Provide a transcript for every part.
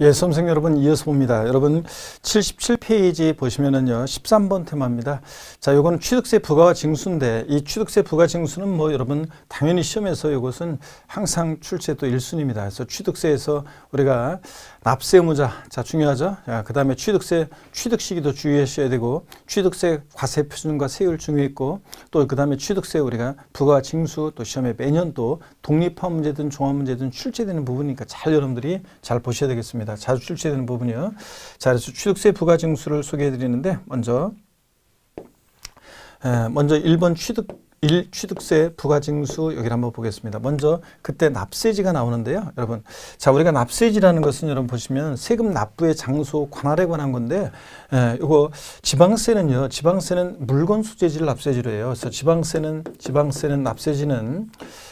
예, 선생 여러분 이어서봅니다. 여러분 77페이지 보시면은요. 13번 테마입니다. 자, 요거는 취득세 부과와 징수인데 이 취득세 부과 징수는 뭐 여러분 당연히 시험에서 이것은 항상 출제 또 1순위입니다. 그래서 취득세에서 우리가 납세 무자 자, 중요하죠. 자, 그다음에 취득세 취득 시기도 주의하셔야 되고 취득세 과세 표준과 세율 중요했고 또 그다음에 취득세 우리가 부과 징수 또 시험에 매년 또 독립화 문제든 종합 문제든 출제되는 부분이니까 잘 여러분들이 잘 보셔야 되겠습니다. 부분입니다. 자주 출제되는 부분이요. 자, 그래서 취득세 부과 징수를 소개해 드리는데 먼저 먼저 1번 취득 1. 취득세 부가징수 여기를 한번 보겠습니다. 먼저 그때 납세지가 나오는데요. 여러분 자 우리가 납세지라는 것은 여러분 보시면 세금 납부의 장소 관할에 관한 건데 예, 이거 지방세는요. 지방세는 물건 소재지를 납세지로 해요. 그래서 지방세는 지방세는 납세지는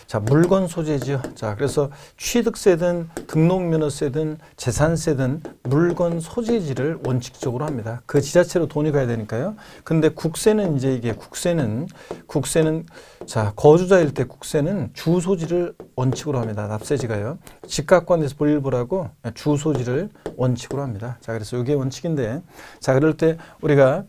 자 물건 소재지요. 자 그래서 취득세든 등록면허세든 재산세든 물건 소재지를 원칙적으로 합니다. 그 지자체로 돈이 가야 되니까요. 근데 국세는 이제 이게 국세는 국세는 자 거주자일 때 국세는 주소지를 원칙으로 합니다. 납세지가요. 집값관에서 볼일보라고 주소지를 원칙으로 합니다. 자 그래서 이게 원칙인데 자 그럴 때 우리가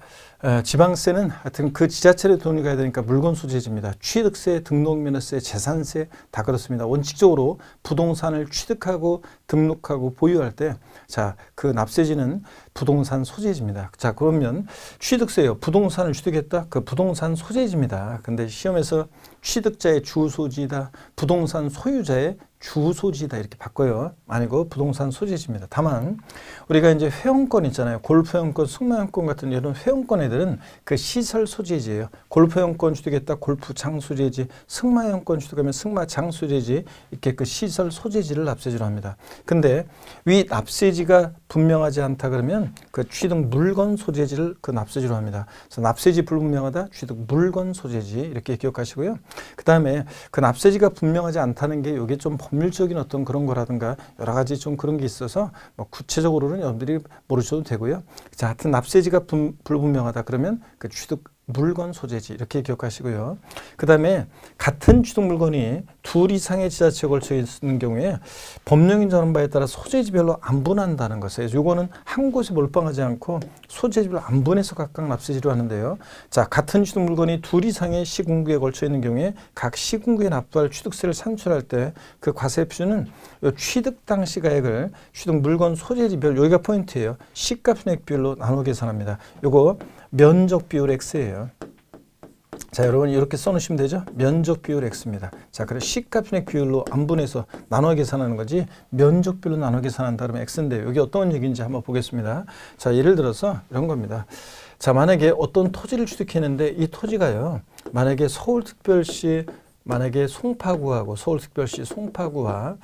지방세는 하여튼 그 지자체를 돈이 가야 되니까 물건 소재지입니다. 취득세, 등록면허세, 재산세 다 그렇습니다. 원칙적으로 부동산을 취득하고 등록하고 보유할 때 자, 그 납세지는 부동산 소재지입니다. 자, 그러면 취득세요. 부동산을 취득했다? 그 부동산 소재지입니다. 근데 시험에서 취득자의 주소지다, 부동산 소유자의 주소지다 이렇게 바꿔요. 아니고 부동산 소재지입니다. 다만 우리가 이제 회원권 있잖아요. 골프 회원권, 승마 회원권 같은 이런 회원권 들은그 시설 소재지예요. 골프 회원권 취득했다 골프장 소재지, 승마 회원권 취득하면 승마장 소재지 이렇게 그 시설 소재지를 납세지로 합니다. 근데 위 납세지가 분명하지 않다 그러면 그 취득 물건 소재지를 그 납세지로 합니다. 그래서 납세지 불분명하다 취득 물건 소재지 이렇게 기억하시고요. 그다음에 그 납세지가 분명하지 않다는 게 이게 좀 법률적인 어떤 그런 거라든가 여러 가지 좀 그런 게 있어서 뭐 구체적으로는 여러분들이 모르셔도 되고요. 자, 하여튼 납세지가 불, 분명하다 그러면 그 취득 물건 소재지 이렇게 기억하시고요. 그 다음에 같은 취득 물건이 둘 이상의 지자체에 걸쳐 있는 경우에 법령인 전환바에 따라 소재지별로 안 분한다는 것이에요. 이거는 한 곳에 몰빵하지 않고 소재지별로 안 분해서 각각 납세지로 하는데요. 자 같은 취득 물건이 둘 이상의 시군구에 걸쳐 있는 경우에 각 시군구에 납부할 취득세를 산출할 때 그 과세표준은 취득 당시 가액을 취득 물건 소재지별 여기가 포인트예요. 시값 순액별로 나눠 계산합니다. 요거 면적 비율 x예요. 자 여러분 이렇게 써놓으시면 되죠. 면적 비율 x입니다. 자 그래서 시값의 비율로 안 분해서 나눠 계산하는 거지 면적 비율로 나눠 계산한다 그러면 x인데 여기 어떤 얘기인지 한번 보겠습니다. 자 예를 들어서 이런 겁니다. 자 만약에 어떤 토지를 취득했는데 이 토지가요. 만약에 서울특별시 만약에 송파구하고 서울특별시 송파구와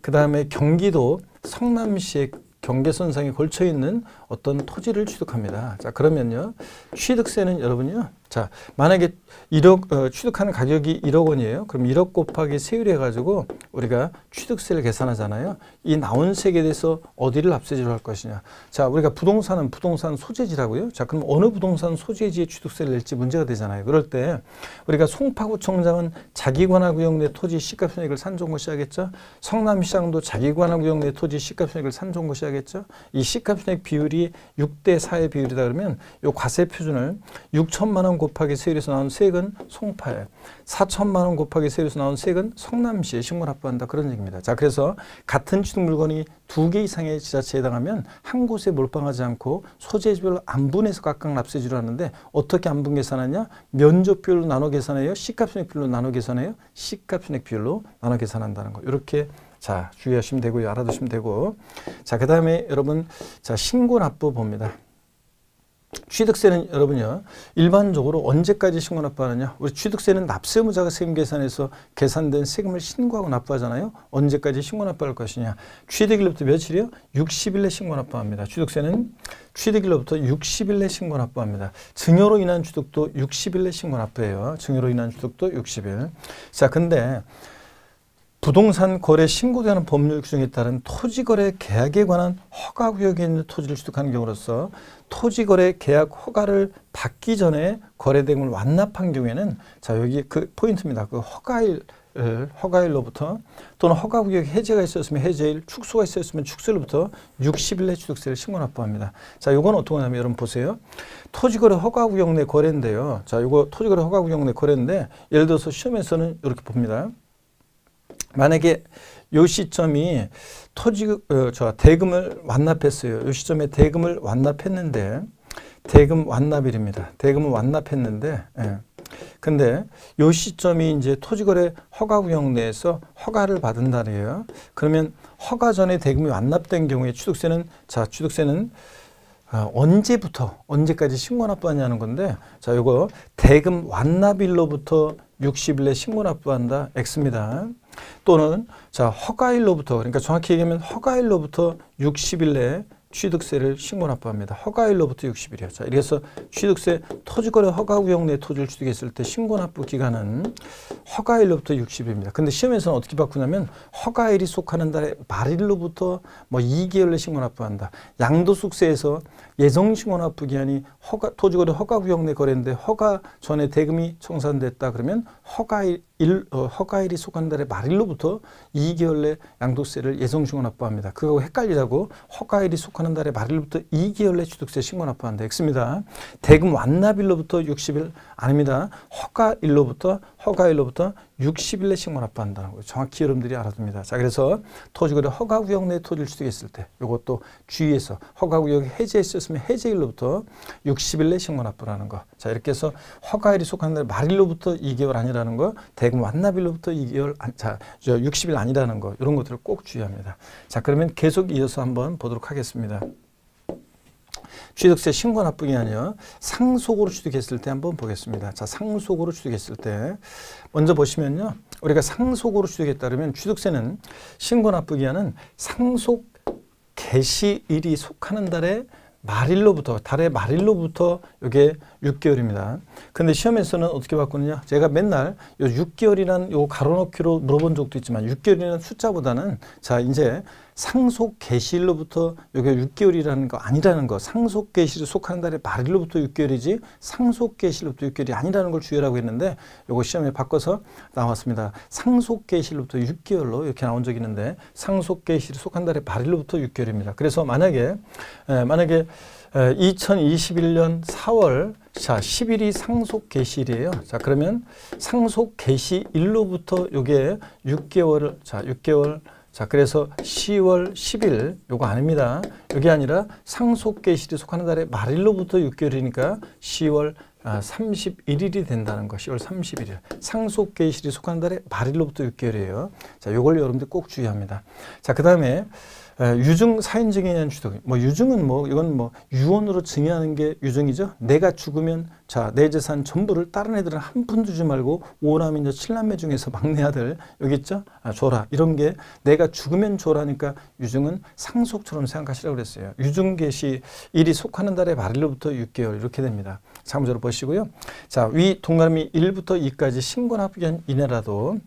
그 다음에 경기도 성남시의 경계선상에 걸쳐 있는 어떤 토지를 취득합니다. 자, 그러면요. 취득세는 여러분요. 자, 만약에 1억 어, 취득하는 가격이 1억 원이에요. 그럼 1억 곱하기 세율해 가지고 우리가 취득세를 계산하잖아요. 이 나온 세액에 대해서 어디를 납세지로 할 것이냐. 자, 우리가 부동산은 부동산 소재지라고요. 자, 그럼 어느 부동산 소재지에 취득세를 낼지 문제가 되잖아요. 그럴 때 우리가 송파구청장은 자기 관할구역 내 토지 시가총익을 산정 것이 하겠죠 성남시장도 자기 관할구역 내 토지 시가총익을 산정 것이 하겠죠이시가총익 비율이 6대 4의 비율이다 그러면 이 과세 표준을 6천만 원 곱하기 세율에서 나온 세액은 송파에, 4천만 원 곱하기 세율에서 나온 세액은 성남시에 신고를 합부한다. 그런 얘기입니다. 자, 그래서 같은 취득 물건이 두 개 이상의 지자체에 해당하면 한 곳에 몰빵하지 않고 소재별로 지 안분해서 각각 납세지를 하는데 어떻게 안분 계산하냐? 면적비율로 나눠 계산해요? 시값순액비율로 나눠 계산해요? 시값순액비율로 나눠 계산한다는 거. 이렇게 자 주의하시면 되고요. 알아두시면 되고 자그 다음에 여러분 자 신고 납부 봅니다. 취득세는 여러분요 일반적으로 언제까지 신고 납부하느냐 우리 취득세는 납세의무자가 세금 계산에서 계산된 세금을 신고하고 납부하잖아요 언제까지 신고 납부할 것이냐 취득일로부터 며칠이요? 60일 내 신고 납부합니다 취득세는 취득일로부터 60일 내 신고 납부합니다 증여로 인한 취득도 60일 내 신고 납부해요 증여로 인한 취득도 60일 자 근데 부동산 거래 신고되는 법률 규정에 따른 토지거래 계약에 관한 허가구역에 있는 토지를 취득하는 경우로서 토지거래 계약 허가를 받기 전에 거래대금을 완납한 경우에는 자 여기 그 포인트입니다. 그 허가일 허가일로부터 또는 허가구역 해제가 있었으면 해제일, 축소가 있었으면 축소일부터 60일 내 취득세를 신고 납부합니다. 자, 요건 어떻게 하냐면 여러분 보세요. 토지거래 허가구역 내 거래인데요. 자, 요거 토지거래 허가구역 내 거래인데 예를 들어서 시험에서는 이렇게 봅니다. 만약에 요 시점이 토지, 어, 저 대금을 완납했어요. 이 시점에 대금을 완납했는데 대금 완납일입니다. 대금을 완납했는데 예. 근데 요 시점이 이제 토지거래 허가구역 내에서 허가를 받은 날이에요. 그러면 허가 전에 대금이 완납된 경우에 취득세는 자 취득세는 아, 언제부터 언제까지 신고 납부하냐는 건데 자 요거 대금 완납일로부터 60일 내 신고 납부한다 X입니다. 또는 자 허가일로부터 그러니까 정확히 얘기하면 허가일로부터 60일 내에 취득세를 신고납부합니다. 허가일로부터 60일이요. 자, 이래서 취득세 토지거래 허가구역 내 토지를 취득했을 때 신고납부 기간은 허가일로부터 60일입니다. 근데 시험에서는 어떻게 바꾸냐면 허가일이 속하는 달에 말일로부터 뭐 2개월 내 신고납부한다. 양도소세에서 예정신고나 부기한이 허가, 토지거래 허가구역 내 거래인데 허가 전에 대금이 청산됐다 그러면 허가일, 어, 허가일이 속한 달의 말일로부터 2개월 내 양도세를 예정신고 납부합니다. 그거 헷갈리라고 허가일이 속하는 달의 말일로부터 2개월 내 취득세 신고 납부한다. x 습니다 대금 완납일로부터 60일 아닙니다. 허가일로부터 허가일로부터 6 0일내 식물 합부한다는 거예요. 정확히 여러분들이 알아둡니다. 자, 그래서 토지거래 허가구역 내 토지를 취득했을 때 이것도 주의해서 허가구역 해제했었으면 해제일로부터 6 0일내 식물 합부하는 거. 자, 이렇게 해서 허가일이 속한 날 말일로부터 2개월 아니라는 거, 대금 완납일로부터 2개월, 자, 60일 아니라는 거 이런 것들을 꼭 주의합니다. 자, 그러면 계속 이어서 한번 보도록 하겠습니다. 취득세 신고나뿐이 아니라 상속으로 취득했을 때 한번 보겠습니다. 자, 상속으로 취득했을 때 먼저 보시면요. 우리가 상속으로 취득에 따르면 취득세는 신고나부기한는 상속 개시일이 속하는 달에 말일로부터 달의 말일로부터 이게 6개월입니다. 근데 시험에서는 어떻게 바꾸느냐? 제가 맨날 요 6개월이란 요 가로놓기로 물어본 적도 있지만 6개월이라는 숫자보다는 자 이제 상속 개시일로부터 여기가 6개월이라는 거 아니라는 거 상속 개시를 속하는 달의 말일로부터 6개월이지 상속 개시일로부터 6개월이 아니라는 걸 주의라고 했는데 요거 시험에 바꿔서 나왔습니다. 상속 개시일로부터 6개월로 이렇게 나온 적이 있는데 상속 개시를 속한 달의 말일로부터 6개월입니다. 그래서 만약에 에, 만약에 에, 2021년 4월 자 10일이 상속 개시일이에요. 자 그러면 상속 개시일로부터 요게 6개월을 자 6개월 자, 그래서 10월 10일 요거 아닙니다. 여기 아니라 상속계실이 속하는 달의 말일로부터 6개월이니까 10월 31일이 아, 된다는 거 10월 31일 상속계실이 속하는 달의 말일로부터 6개월이에요. 자, 요걸 여러분들 꼭 주의합니다. 자, 그 다음에 예, 유증 사인증에 의한 주택. 뭐 유증은 뭐 이건 뭐 유언으로 증여하는 게 유증이죠. 내가 죽으면 자 내 재산 전부를 다른 애들은 한 푼 주지 말고 오남인자 칠남매 중에서 막내 아들 여기 있죠. 아, 줘라 이런 게 내가 죽으면 줘라니까 유증은 상속처럼 생각하시라고 그랬어요. 유증 개시 일이 속하는 달에 말일로부터 6개월 이렇게 됩니다. 참고로 보시고요. 자위 동그라미 1부터 2까지 신권 합의한 이내라도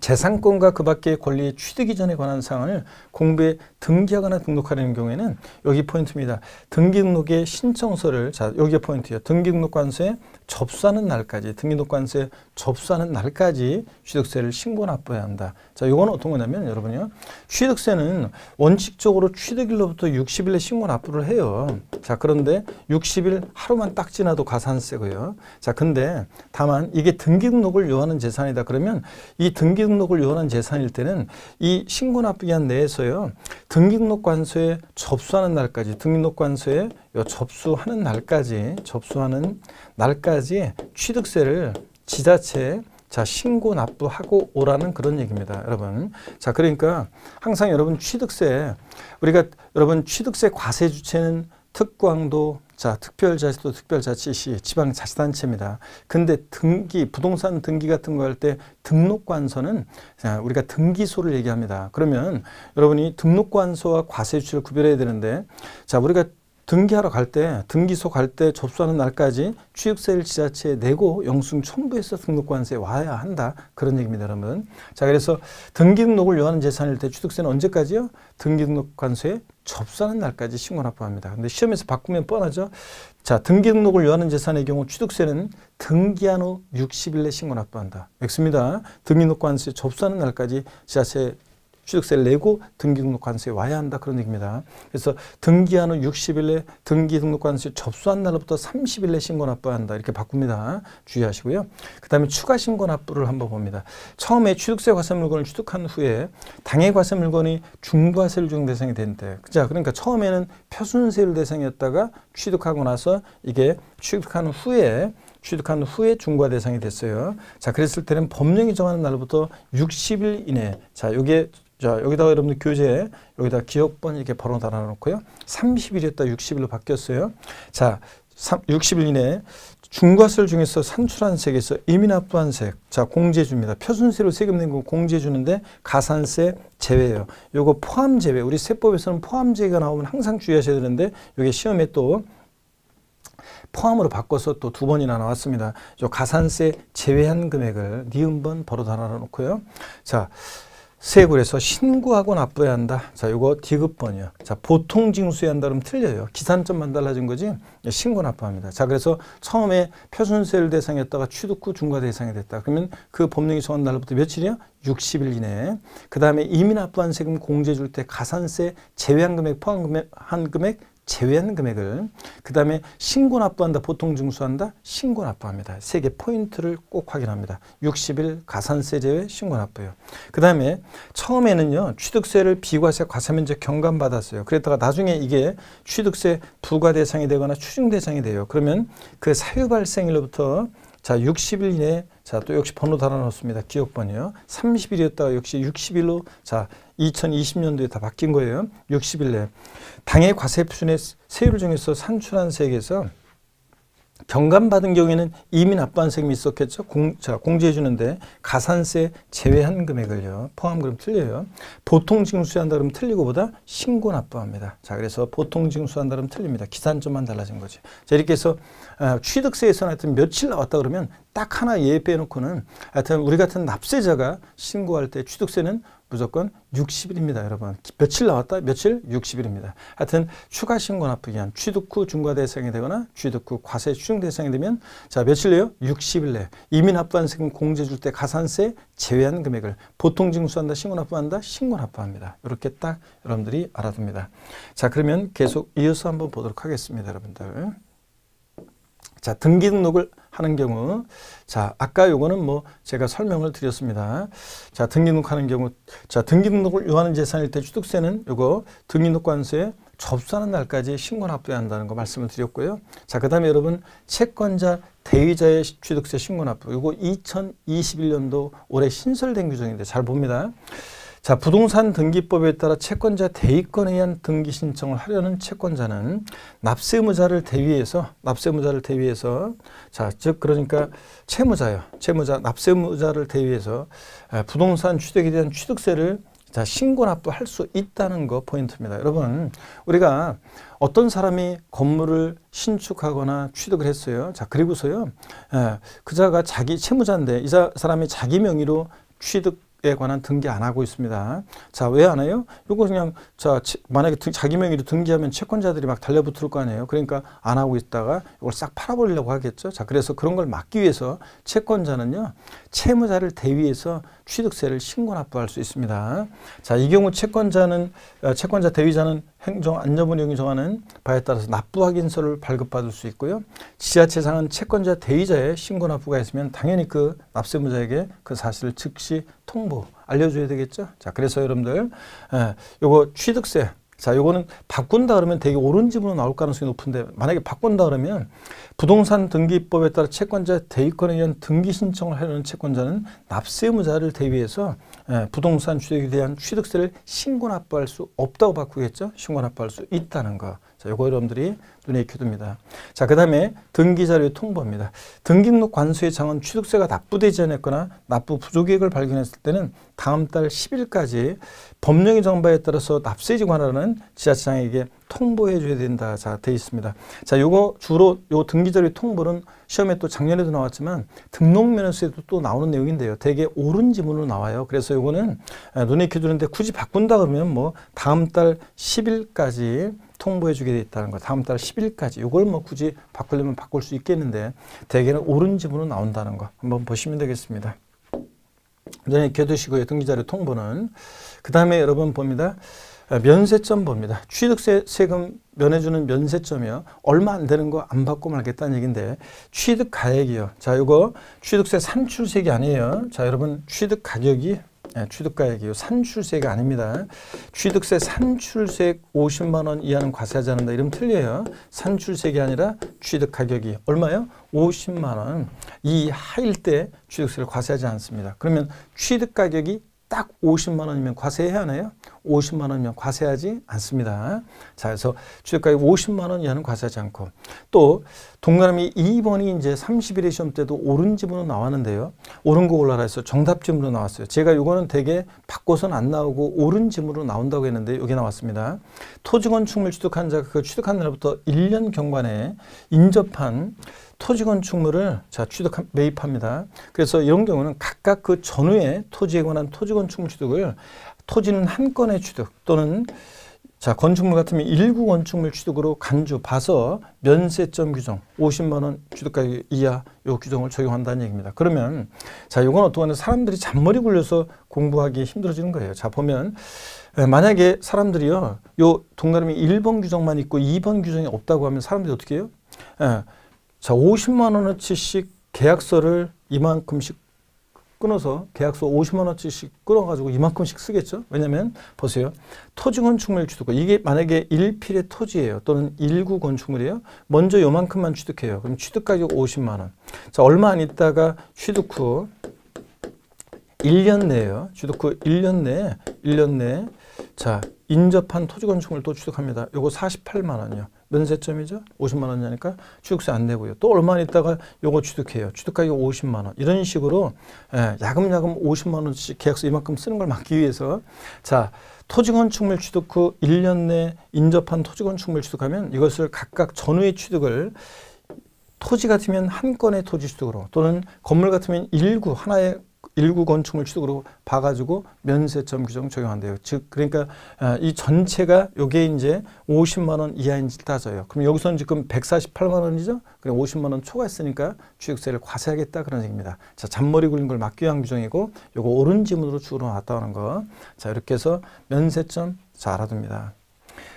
재산권과 그 밖의 권리의 취득이 전에 관한 사항을 공부에 등기하거나 등록하려는 경우에는 여기 포인트입니다. 등기 등록의 신청서를 자 여기 포인트예요. 등기 등록 관서에 접수하는 날까지 등기도관세 접수하는 날까지 취득세를 신고 납부해야 한다. 자, 이건 어떤 거냐면 여러분요. 취득세는 원칙적으로 취득일로부터 60일에 신고 납부를 해요. 자, 그런데 60일 하루만 딱 지나도 가산세고요. 자, 근데 다만 이게 등기 등록을 요하는 재산이다. 그러면 이 등기 등록을 요하는 재산일 때는 이 신고 납부 기한 내에서요. 등기 등록 관세 접수하는 날까지 등기 등록 관세에 접수하는 날까지 접수하는 날까지 해야지 취득세를 지자체에 자 신고 납부하고 오라는 그런 얘기입니다. 여러분. 자 그러니까 항상 여러분 취득세 우리가 여러분 취득세 과세 주체는 특광도 자 특별자치도 특별자치시 지방자치단체입니다. 근데 등기 부동산 등기 같은 거 할 때 등록관서는 우리가 등기소를 얘기합니다. 그러면 여러분이 등록관서와 과세 주체를 구별해야 되는데 자 우리가 등기하러 갈 때, 등기소 갈 때 접수하는 날까지 취득세를 지자체에 내고 영수증 첨부해서 등록관세에 와야 한다. 그런 얘기입니다, 여러분. 자, 그래서 등기 등록을 요하는 재산일 때 취득세는 언제까지요? 등기 등록관세에 접수하는 날까지 신고 납부합니다. 근데 시험에서 바꾸면 뻔하죠. 자, 등기 등록을 요하는 재산의 경우 취득세는 등기한 후 60일 내 신고 납부한다. 맞습니다. 등기등록관세 접수하는 날까지 지자체 에 취득세를 내고 등기등록관세에 와야 한다 그런 얘기입니다. 그래서 등기한 후 60일 내 등기등록관세 접수한 날로부터 30일 내 신고 납부해야 한다 이렇게 바꿉니다. 주의하시고요. 그 다음에 추가 신고 납부를 한번 봅니다. 처음에 취득세 과세 물건을 취득한 후에 당해 과세 물건이 중과세를 중 대상이 된대. 자, 그러니까 처음에는 표순세를 대상이었다가 취득하고 나서 이게 취득한 후에 취득한 후에 중과 대상이 됐어요. 자, 그랬을 때는 법령이 정하는 날부터 60일 이내. 자, 요게 자, 여기다가 여러분들 교재 여기다 기억번 이렇게 번호 달아 놓고요. 30일이었다 60일로 바뀌었어요. 자, 60일 이내에 중과세를 중에서 산출한 세에서 이민 납부한 색, 자 공제줍니다. 표준세로 세금 낸 거 공제주는데 가산세 제외예요. 요거 포함 제외. 우리 세법에서는 포함 제외가 나오면 항상 주의하셔야 되는데 요게 시험에 또 포함으로 바꿔서 또 두 번이나 나왔습니다. 요 가산세 제외한 금액을 니은번 바로 달아놓고요. 자. 세액에서 신고하고 납부해야 한다. 자, 이거 디귿번이요. 자, 보통 징수해야 한다 그러면 틀려요. 기산점만 달라진 거지 신고 납부합니다. 자, 그래서 처음에 표준세를 대상이었다가 취득 후 중과 대상이 됐다. 그러면 그 법령이 정한 날부터 로 며칠이요? 60일 이내에. 그 다음에 이미 납부한 세금 공제 줄 때 가산세 제외한 금액 포함 금액 한 금액 제외한 금액을 그 다음에 신고 납부한다 보통 징수한다 신고 납부합니다 세 개 포인트를 꼭 확인합니다 60일 가산세 제외 신고 납부요 그 다음에 처음에는요 취득세를 비과세 과세면제 경감받았어요 그랬다가 나중에 이게 취득세 부과 대상이 되거나 추징 대상이 돼요 그러면 그 사유 발생일로부터 자 60일 이내 자 또 역시 번호 달아놓습니다 기억번이요 30일이었다가 역시 60일로 자 2020년도에 다 바뀐 거예요 60일 내 당해 과세준의 세율 중에서 산출한 세액에서 경감받은 경우에는 이민 압부한 세금이 있었겠죠. 공, 자, 공제해주는데 가산세 제외한 금액을요. 포함 그럼 틀려요. 보통 징수한다 그러면 틀리고 보다 신고 납부합니다. 자, 그래서 보통 징수한다 그러면 틀립니다. 기산점만 달라진 거지. 자, 이렇게 해서 어, 취득세에서는 하여튼 며칠 나왔다 그러면 딱 하나 예외 빼놓고는 하여튼 우리 같은 납세자가 신고할 때 취득세는 무조건 60일입니다. 여러분. 며칠 나왔다? 며칠? 60일입니다. 하여튼 추가 신고 납부기한 취득 후 중과 대상이 되거나 취득 후 과세 추정 대상이 되면 자 며칠 내요? 60일 내. 이미 납부한 세금 공제 줄 때 가산세 제외한 금액을 보통 징수한다, 신고 납부한다, 신고 납부합니다. 이렇게 딱 여러분들이 알아둡니다. 자 그러면 계속 이어서 한번 보도록 하겠습니다. 여러분들. 자, 등기 등록을 하는 경우 자, 아까 요거는 뭐 제가 설명을 드렸습니다. 자, 등기 등록하는 경우 자, 등기 등록을 요하는 재산일 때 취득세는 요거 등기 등록 관세에 접수하는 날까지 신고를 납부해야 한다는 거 말씀을 드렸고요. 자, 그 다음에 여러분 채권자 대의자의 취득세 신고 납부 요거 2021년도 올해 신설된 규정인데 잘 봅니다. 자, 부동산 등기법에 따라 채권자 대위권에 의한 등기 신청을 하려는 채권자는 납세 의무자를 대위해서 납세 의무자를 대위해서 자, 즉 그러니까 채무자요. 채무자 납세 의무자를 대위해서 부동산 취득에 대한 취득세를 자, 신고 납부할 수 있다는 거 포인트입니다. 여러분, 우리가 어떤 사람이 건물을 신축하거나 취득을 했어요. 자, 그리고서요. 예, 그자가 자기 채무자인데 이 사람이 자기 명의로 취득 에 관한 등기 안 하고 있습니다. 자, 왜 안 해요? 이거 그냥 자, 만약에 등, 자기 명의로 등기하면 채권자들이 막 달려붙을 거 아니에요. 그러니까 안 하고 있다가 이걸 싹 팔아버리려고 하겠죠. 자, 그래서 그런 걸 막기 위해서 채권자는요. 채무자를 대위해서 취득세를 신고 납부할 수 있습니다. 자, 이 경우 채권자는 어, 채권자 대위자는 행정 안전부령이 정하는 바에 따라서 납부 확인서를 발급받을 수 있고요. 지자체상은 채권자 대의자의 신고 납부가 있으면 당연히 그 납세무자에게 그 사실을 즉시 통보 알려줘야 되겠죠. 자, 그래서 여러분들 예, 요거 취득세 자, 요거는 바꾼다 그러면 되게 오른 집으로 나올 가능성이 높은데 만약에 바꾼다 그러면 부동산 등기법에 따라 채권자 대의권에 의한 등기 신청을 하려는 채권자는 납세무자를 대비해서 예, 부동산 취득에 대한 취득세를 신고 납부할 수 없다고 바꾸겠죠. 신고 납부할 수 있다는 거. 자, 요거 여러분들이 눈에 교도입니다. 자, 그 다음에 등기자료 통보입니다. 등기록 등 관수의 장은 취득세가 납부되지 않았거나 납부 부족액을 발견했을 때는 다음 달 10일까지 법령의 정바에 따라서 납세지 관할하는 지자체장에게 통보해 줘야 된다. 자, 돼 있습니다. 자, 요거 주로 요 등기자료 통보는 시험에 또 작년에도 나왔지만 등록면허서에도 또 나오는 내용인데요. 되게 옳은 지문으로 나와요. 그래서 요거는 눈에 켜두는데 굳이 바꾼다 그러면 뭐 다음 달 10일까지 통보해 주게 돼 있다는 거. 다음 달 10일 10일까지 이걸 뭐 굳이 바꾸려면 바꿀 수 있겠는데 대개는 옳은 지문은 나온다는 거 한번 보시면 되겠습니다. 전에 겨두시고요. 등기자료 통보는 그 다음에 여러분 봅니다. 아, 면세점 봅니다. 취득세 금 면해주는 면세점이요. 얼마 안 되는 거 안 받고 말겠다는 얘기인데 취득 가액이요. 자 이거 취득세 산출세이 아니에요. 자 여러분 취득 가격이 예, 취득가액이 산출세가 아닙니다. 취득세 산출세 50만 원 이하는 과세하지 않는다. 이름 틀려요. 산출세가 아니라 취득가격이 얼마요? 50만 원 이하일 때 취득세를 과세하지 않습니다. 그러면 취득가격이 딱 50만 원이면 과세해야 하나요? 50만 원이면 과세하지 않습니다. 자, 그래서 취득가액 50만 원 이하는 과세하지 않고 또 동그라미 2번이 이제 30일의 시험 때도 옳은 지문으로 나왔는데요. 옳은 거 골라라 해서 정답 지문으로 나왔어요. 제가 이거는 되게 바꿔서는 안 나오고 옳은 지문으로 나온다고 했는데 여기 나왔습니다. 토지건축물 취득한 자가 그 취득한 날부터 1년 경관에 인접한 토지 건축물을 자 취득 매입합니다. 그래서 이런 경우는 각각 그 전후에 토지에 관한 토지 건축물 취득을 토지는 한 건의 취득 또는 자 건축물 같으면 일구 건축물 취득으로 간주 봐서 면세점 규정 50만 원 취득가격 이하 요 규정을 적용한다는 얘기입니다. 그러면 자 이건 어떻게 하면 사람들이 잔머리 굴려서 공부하기 힘들어지는 거예요. 자 보면 만약에 사람들이요 요 동그라미 1번 규정만 있고 2번 규정이 없다고 하면 사람들이 어떻게 해요? 예, 자, 50만 원어치씩 계약서를 이만큼씩 끊어서 계약서 50만 원어치씩 끊어가지고 이만큼씩 쓰겠죠. 왜냐면 보세요. 토지 건축물 취득권 이게 만약에 1필의 토지예요. 또는 1구 건축물이에요. 먼저 요만큼만 취득해요. 그럼 취득가격 50만 원. 자 얼마 안 있다가 취득 후 1년 내에요. 취득 후 1년 내에 1년 내에 자 인접한 토지 건축물 또 취득합니다. 요거 48만 원이요. 면세점이죠. 50만 원이니까 취득세 안 내고요. 또 얼마 있다가 요거 취득해요. 취득가격 50만 원. 이런 식으로 예, 야금야금 50만 원씩 계약서 이만큼 쓰는 걸 막기 위해서 자 토지건축물 취득 후 1년 내 인접한 토지건축물 취득하면 이것을 각각 전후의 취득을 토지 같으면 한 건의 토지 취득으로 또는 건물 같으면 일구 하나의 일구 건축물 취득으로 봐가지고 면세점 규정 적용한대요. 즉 그러니까 아, 이 전체가 요게 이제 50만 원 이하인지 따져요. 그럼 여기서는 지금 148만 원이죠. 그럼 50만 원 초과했으니까 취득세를 과세하겠다 그런 얘기입니다. 자 잔머리 굴린 걸 막기 위한 규정이고 요거 오른 지문으로 주로 나왔다는 거. 자 이렇게 해서 면세점 자 알아둡니다.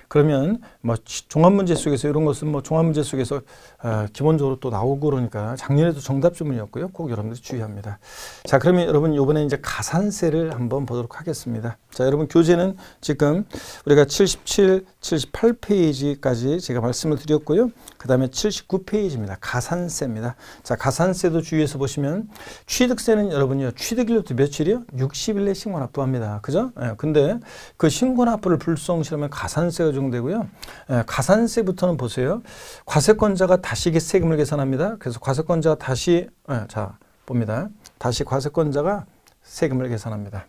그러면 뭐 종합문제 속에서 이런 것은 뭐 종합문제 속에서 어, 기본적으로 또 나오고 그러니까 작년에도 정답 주문이었고요. 꼭 여러분들 주의합니다. 자 그러면 여러분 이번에 이제 가산세를 한번 보도록 하겠습니다. 자 여러분 교재는 지금 우리가 77, 78페이지까지 제가 말씀을 드렸고요. 그 다음에 79페이지입니다. 가산세입니다. 자 가산세도 주의해서 보시면 취득세는 여러분요 취득일로부터 며칠이요? 60일 내 신고납부합니다. 그죠? 예, 근데 그 신고납부를 불성실하면 가산세가 적용되고요. 예, 가산세부터는 보세요. 과세권자가 다시 세금을 계산합니다. 그래서 과세권자가 다시 예, 자 봅니다. 다시 과세권자가 세금을 계산합니다.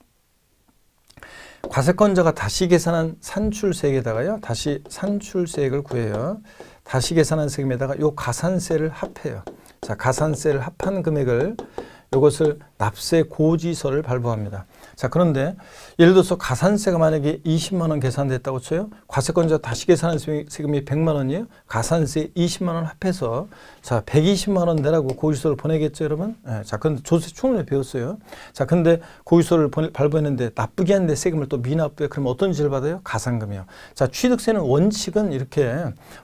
과세권자가 다시 계산한 산출세액에다가요. 다시 산출세액을 구해요. 다시 계산한 세금에다가 요 가산세를 합해요. 자, 가산세를 합한 금액을 요것을 납세 고지서를 발부합니다. 자 그런데 예를 들어서 가산세가 만약에 20만 원 계산됐다고 쳐요. 과세권자 다시 계산한 세금이 100만 원이에요. 가산세 20만 원 합해서 자 120만 원 내라고 고지서를 보내겠죠 여러분. 네, 자 근데 조세 충분히 배웠어요. 자 근데 고지서를 보내, 발부했는데 납부기 한데 세금을 또 미납부해 그럼 어떤 지를 받아요? 가산금이요. 자 취득세는 원칙은 이렇게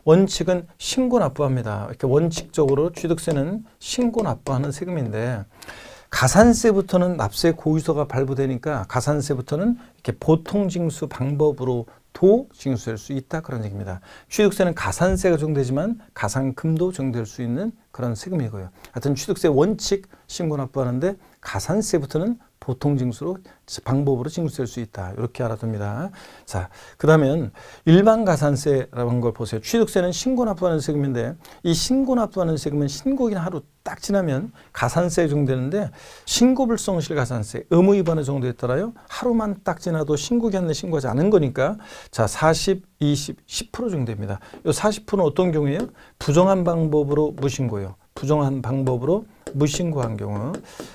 원칙은 신고 납부합니다. 이렇게 원칙적으로 취득세는 신고 납부하는 세금인데 가산세부터는 납세 고의서가 발부되니까 가산세부터는 이렇게 보통 징수 방법으로도 징수될 수 있다 그런 얘기입니다. 취득세는 가산세가 적용되지만 가산금도 적용될 수 있는 그런 세금이고요. 하여튼 취득세 원칙 신고 납부하는데 가산세부터는 보통 징수로 방법으로 징수될 수 있다. 이렇게 알아둡니다. 자, 그 다음엔 일반 가산세라고 한 걸 보세요. 취득세는 신고 납부하는 세금인데 이 신고 납부하는 세금은 신고일 하루 딱 지나면 가산세에 적용되는데 신고불성실 가산세 의무 위반의 정도에 따라요. 하루만 딱 지나도 신고기한내 신고하지 않은 거니까 자, 40, 20, 10% 정도 됩니다이 40%는 어떤 경우에요? 부정한 방법으로 무신고요. 부정한 방법으로 무신고한 경우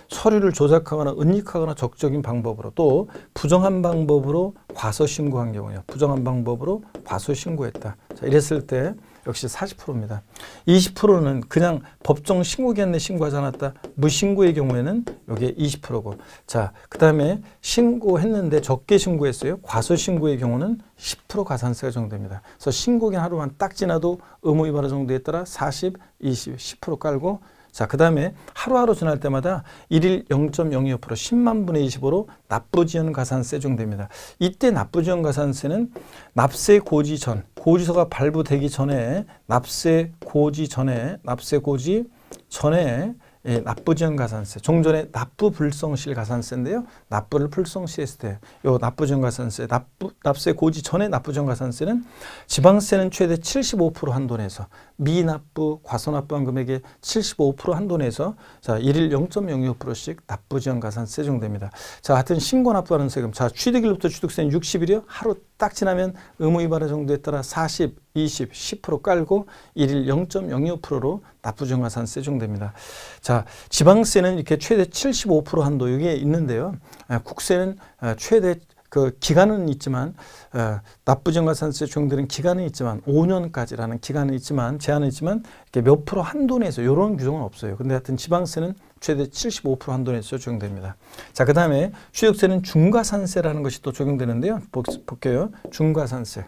서류를 조작하거나 은닉하거나 적적인 방법으로 또 부정한 방법으로 과소 신고한 경우요. 부정한 방법으로 과소 신고했다. 자, 이랬을 때 역시 40%입니다. 20%는 그냥 법정 신고기한내 신고하지 않았다. 무신고의 경우에는 여기 20%고 자, 그 다음에 신고했는데 적게 신고했어요. 과소신고의 경우는 10% 가산세가 정도입니다. 그래서 신고기한 하루만 딱 지나도 의무위반 정도에 따라 40, 20, 10% 깔고 자, 그 다음에 하루하루 지날 때마다 일일 0.02% 10만 분의 20으로 납부지연 가산세 중용됩니다 이때 납부지연 가산세는 납세 고지 전, 고지서가 발부되기 전에 납세 고지 전에 납세 고지 전에 예, 납부지연 가산세, 종전에 납부불성실 가산세인데요. 납부를 불성시했을 때, 요납부지연 가산세, 납부, 납세 고지 전에 납부지원 가산세는 지방세는 최대 75% 한도 내에서 미납부, 과소납부한 금액의 75% 한도 내에서 자, 일일 0.025%씩 납부 지원 가산 세정됩니다. 자, 하여튼 신고 납부하는 세금. 자, 취득일로부터 취득세는 60일이요. 하루 딱 지나면 의무 위반 의 정도에 따라 40, 20, 10% 깔고 일일 0.025%로 납부 지원 가산 세정됩니다. 자, 지방세는 이렇게 최대 75% 한도 이게 있는데요. 아, 국세는 아, 최대 그 기간은 있지만 어, 납부증가산세 중들은 기간은 있지만 5년까지라는 기간은 있지만 제한은 있지만 이렇게 몇 프로 한도 내에서 이런 규정은 없어요. 근데 하여튼 지방세는 최대 75% 한도 내에서 적용됩니다. 자, 그 다음에 취득세는 중과산세라는 것이 또 적용되는데요. 볼게요. 중과산세.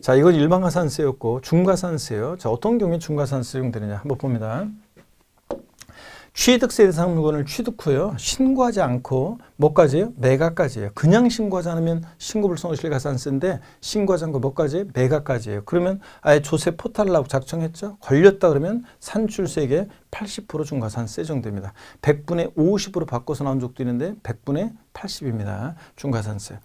자, 이건 일반가산세였고 중과산세요. 자, 어떤 경우에 중과산세 적용되느냐 한번 봅니다. 취득세 대상 물건을 취득 후요 신고하지 않고 뭐까지요? 매각까지예요. 그냥 신고하지 않으면 신고불성 실가산세인데 신고하지 않고 뭐까지? 매각까지예요. 그러면 아예 조세 포탈라고 작성했죠. 걸렸다 그러면 산출세액의 80% 중과산세 정도입니다. 100분의 50으로 바꿔서 나온 적도 있는데 100분의 80입니다. 중과산세.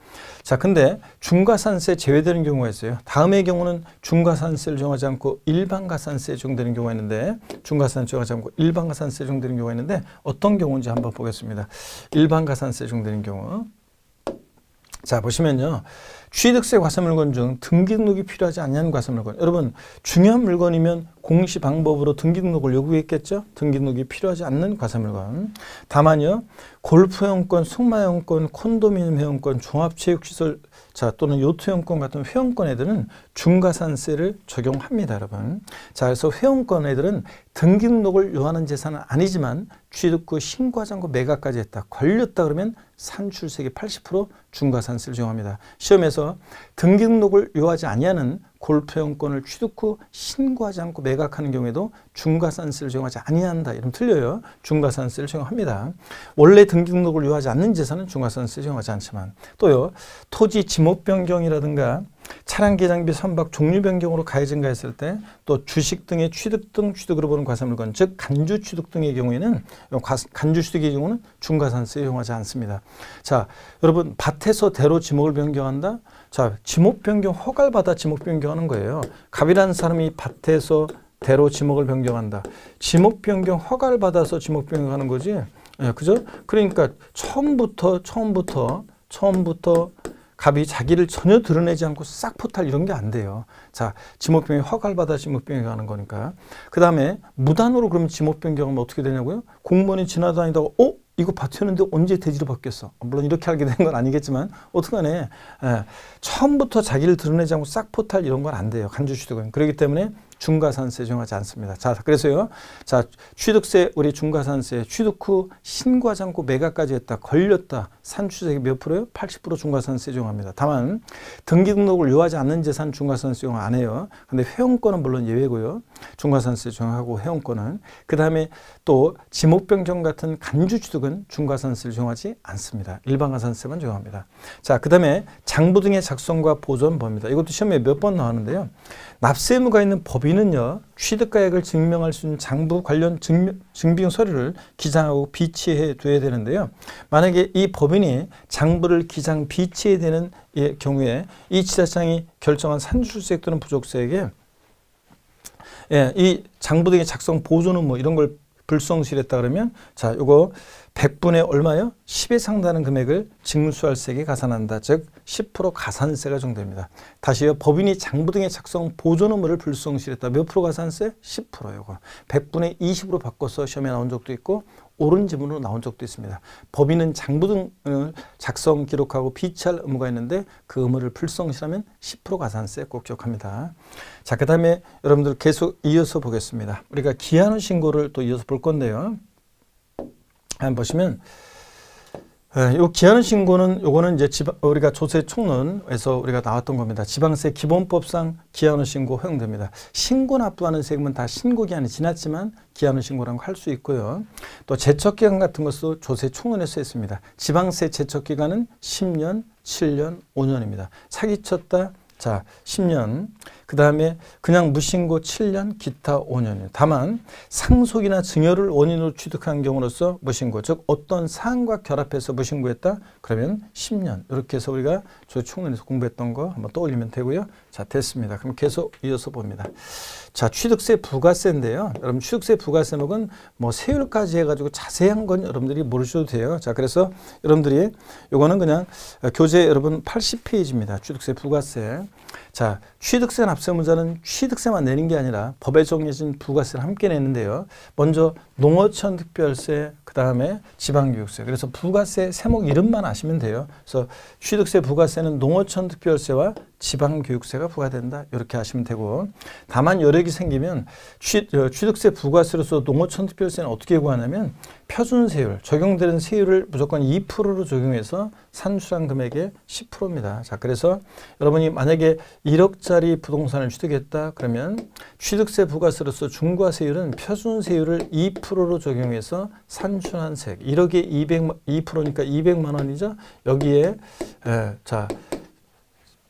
자, 근데 중과산세 제외되는 경우가 있어요. 다음의 경우는 중과산세를 정하지 않고 일반가산세에 정되는 경우가 있는데 중과산세 정하지 않고 일반가산세에 정되는 경우가 있는데 어떤 경우인지 한번 보겠습니다. 일반가산세에 정되는 경우. 자 보시면요. 취득세 과세물건 중 등기등록이 필요하지 않냐는 과세물건. 여러분 중요한 물건이면 공시 방법으로 등기등록을 요구했겠죠. 등기등록이 필요하지 않는 과세물건. 다만요. 골프 회원권, 승마 회원권, 콘도미니 회원권, 종합체육시설 자 또는 요트 회원권 같은 회원권 애들은 중과산세를 적용합니다. 여러분. 자 그래서 회원권 애들은 등기등록을 요하는 재산은 아니지만 취득구 신과장과 매각까지 했다. 걸렸다 그러면 산출세계 80% 중과산세를 적용합니다. 시험에서 등기등록을 요하지 아니하는 골프용권을 취득후 신고하지 않고 매각하는 경우에도 중과산세를 적용하지 아니한다. 이러면 틀려요. 중과산세를 적용합니다. 원래 등기등록을 요하지 않는 재산은 중과산세를 적용하지 않지만 또요. 토지 지목 변경이라든가 차량기 장비 선박 종류 변경으로 가해 증가했을 때 또 주식 등의 취득 등 취득으로 보는 과세물건 즉 간주 취득 등의 경우에는 간주 취득의 경우는 중과산세 이용하지 않습니다. 자 여러분 밭에서 대로 지목을 변경한다. 자 지목 변경 허가를 받아 지목 변경하는 거예요. 갑이라는 사람이 밭에서 대로 지목을 변경한다. 지목 변경 허가를 받아서 지목 변경하는 거지. 예, 그죠? 그러니까 처음부터 처음부터 처음부터 갑이 자기를 전혀 드러내지 않고 싹 포탈 이런 게 안 돼요. 자, 지목병이 허가를 받아 지목병이 가는 거니까. 그 다음에 무단으로 그러면 지목병 경험 어떻게 되냐고요? 공무원이 지나다니다가 어? 이거 받쳤는데 언제 돼지로 바뀌었어? 아, 물론 이렇게 알게 된 건 아니겠지만 어떡하네. 예, 처음부터 자기를 드러내지 않고 싹 포탈 이런 건 안 돼요. 간주시도가. 그러기 때문에 중과산세 적용하지 않습니다. 자, 그래서요. 자, 취득세 우리 중과산세 취득 후 신과장고 매각까지 했다. 걸렸다. 산취득몇 프로요? 80% 중과산세 적용합니다. 다만 등기 등록을 요하지 않는 재산 중과산세 적용 안 해요. 근데 회원권은 물론 예외고요. 중과산세 적용하고 회원권은 그다음에 또 지목병정 같은 간주 취득은 중과산세를 적용하지 않습니다. 일반과산세만 적용합니다. 자, 그다음에 장부 등의 작성과 보존 범위다. 이것도 시험에 몇 번 나왔는데요. 납세 의무가 있는 법인은요 취득가액을 증명할 수 있는 장부 관련 증명, 증빙 서류를 기장하고 비치해 둬야 되는데요 만약에 이 법인이 장부를 기장 비치해 되는 예, 경우에 이지자체이 결정한 산출세액 또는 부족세액에 예, 이 장부 등의 작성 보존 의무 뭐 이런 걸 불성실했다 그러면 자 요거 100분의 얼마요? 10에 상당한 금액을 징수할세에 가산한다. 즉 10% 가산세가 정됩니다. 다시요. 법인이 장부 등의 작성 보존 의무를 불성실했다. 몇 프로 가산세? 10% 요거. 100분의 20으로 바꿔서 시험에 나온 적도 있고 옳은 지문으로 나온 적도 있습니다. 법인은 장부 등을 어, 작성 기록하고 비치할 의무가 있는데 그 의무를 불성실하면 10% 가산세 꼭 기억합니다. 자, 그 다음에 여러분들 계속 이어서 보겠습니다. 우리가 기한후 신고를 또 이어서 볼 건데요. 한번 보시면 이기하 예, 신고는 요거는 이제 지방, 우리가 조세 총론에서 우리가 나왔던 겁니다. 지방세 기본법상 기하 신고 허용됩니다. 신고 납부하는 세금은 다 신고 기한이 지났지만 기하 신고라는 걸할수 있고요. 또 제척 기간 같은 것도 조세 총론에서 했습니다. 지방세 제척 기간은 10년, 7년, 5년입니다. 사기쳤다. 자, 10년. 그 다음에 그냥 무신고 7년, 기타 5년이에요. 다만 상속이나 증여를 원인으로 취득한 경우로서 무신고, 즉 어떤 사항과 결합해서 무신고했다? 그러면 10년. 이렇게 해서 우리가 저 총론에서 공부했던 거 한번 떠올리면 되고요. 자, 됐습니다. 그럼 계속 이어서 봅니다. 자, 취득세 부가세인데요. 여러분 취득세 부가세목은 뭐 세율까지 해가지고 자세한 건 여러분들이 모르셔도 돼요. 자, 그래서 여러분들이 이거는 그냥 교재 여러분 80페이지입니다. 취득세 부가세. 자, 취득세납앞 종세무자는 취득세만 내는 게 아니라 법에 정해진 부가세를 함께 내는데요. 먼저 농어촌 특별세, 그 다음에 지방교육세. 그래서 부가세 세목 이름만 아시면 돼요. 그래서 취득세 부가세는 농어촌 특별세와 지방교육세가 부과된다 이렇게 하시면 되고 다만 여력이 생기면 취, 어, 취득세 부과세로서 농어촌특별세는 어떻게 구하냐면 표준세율 적용되는 세율을 무조건 2%로 적용해서 산수한 금액의 10%입니다. 자 그래서 여러분이 만약에 1억짜리 부동산을 취득했다 그러면 취득세 부과세로서 중과세율은 표준세율을 2%로 적용해서 산수한 세액 1억에 200, 2%니까 200만 원이죠. 여기에 에, 자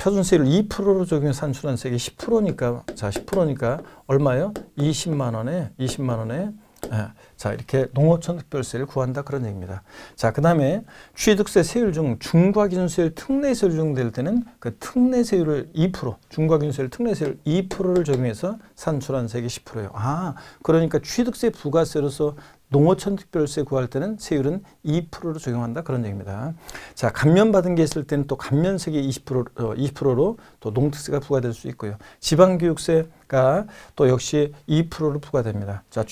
표준세율 2%로 적용해 산출한세액이 10%니까 자 10%니까 얼마요? 20만 원에 20만 원에 예, 자 이렇게 농어촌 특별세를 구한다 그런 얘기입니다. 자그 다음에 취득세 세율 중 중과기준세율 특례세율 중 될 때는 그 특례세율을 2% 중과기준세율 특례세율 2%를 적용해서 산출한 세액이 10%예요. 아 그러니까 취득세 부가세로서 농어촌 특별세 구할 때는 세율은 2%로 적용한다 그런 얘기입니다. 자 감면받은 게 있을 때는 또 감면세계 20% 어, 2%로 또 농특세가 부과될 수 있고요. 지방교육세가 또 역시 2%로 부과됩니다. 자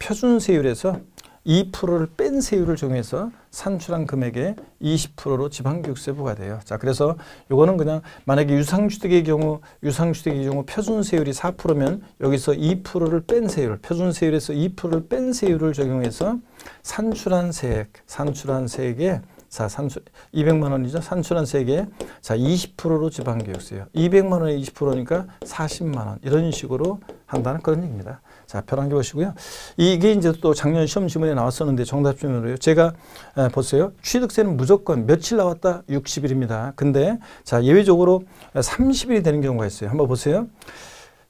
표준세율에서 2%를 뺀 세율을 적용해서 산출한 금액의 20%로 지방교육세 부과돼요. 자, 그래서 요거는 그냥 만약에 유상주택의 경우 유상주택의 경우 표준세율이 4%면 여기서 2%를 뺀 세율, 표준세율에서 2%를 뺀 세율을 적용해서 산출한 세액, 산출한 세액의 자, 산출 200만 원이죠. 산출한 세액의 자, 20%로 지방교육세요. 200만 원에 20%니까 40만 원. 이런 식으로 한다는 그런 얘기입니다. 자, 편한게 보시고요. 이게 이제 또 작년 시험 지문에 나왔었는데 정답 지문으로요. 제가 에, 보세요. 취득세는 무조건 며칠 나왔다? 60일입니다. 근데 자, 예외적으로 30일이 되는 경우가 있어요. 한번 보세요.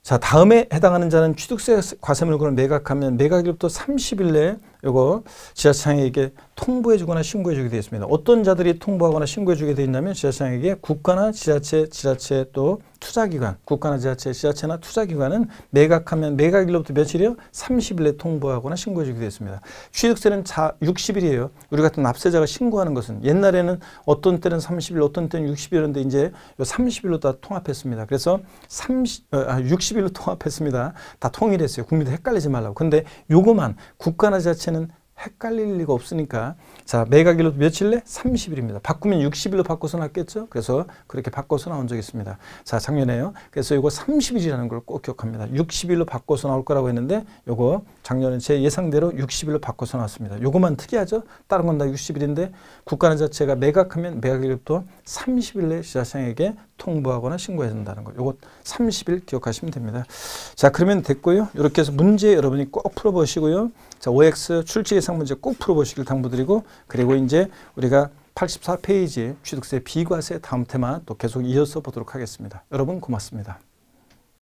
자, 다음에 해당하는 자는 취득세 과세물건을 매각하면 매각일부터 30일 내에 이거 지자체장에게 통보해 주거나 신고해 주게 되어 있습니다. 어떤 자들이 통보하거나 신고해 주게 되어 있냐면 지자체장에게 국가나 지자체, 지자체 또 투자기관, 국가나 지자체, 지자체나 투자기관은 매각하면 매각일로부터 며칠이요? 30일 에 통보하거나 신고해 주게 되어 있습니다. 취득세는 자, 60일이에요. 우리 같은 납세자가 신고하는 것은 옛날에는 어떤 때는 30일, 어떤 때는 60일이었는데 이제 30일로 다 통합했습니다. 그래서 30, 어, 아, 60일로 통합했습니다. 다 통일했어요. 국민들 헷갈리지 말라고. 근데 요거만 국가나 지자체 자체는 헷갈릴 리가 없으니까 자 매각일로 며칠 내? 30일입니다. 바꾸면 60일로 바꿔서 났겠죠? 그래서 그렇게 바꿔서 나온 적이 있습니다. 자 작년에요. 그래서 이거 30일이라는 걸 꼭 기억합니다. 60일로 바꿔서 나올 거라고 했는데 이거 작년에 제 예상대로 60일로 바꿔서 나왔습니다. 이거만 특이하죠? 다른 건 다 60일인데 국가는 자체가 매각하면 매각일부터 30일 내 시장에게 통보하거나 신고해야 된다는 거. 요거 30일 기억하시면 됩니다. 자, 그러면 됐고요. 이렇게 해서 문제 여러분이 꼭 풀어 보시고요. 자, OX 출제 예상 문제 꼭 풀어 보시길 당부드리고 그리고 이제 우리가 84페이지 취득세 비과세 다음 테마 또 계속 이어서 보도록 하겠습니다. 여러분 고맙습니다.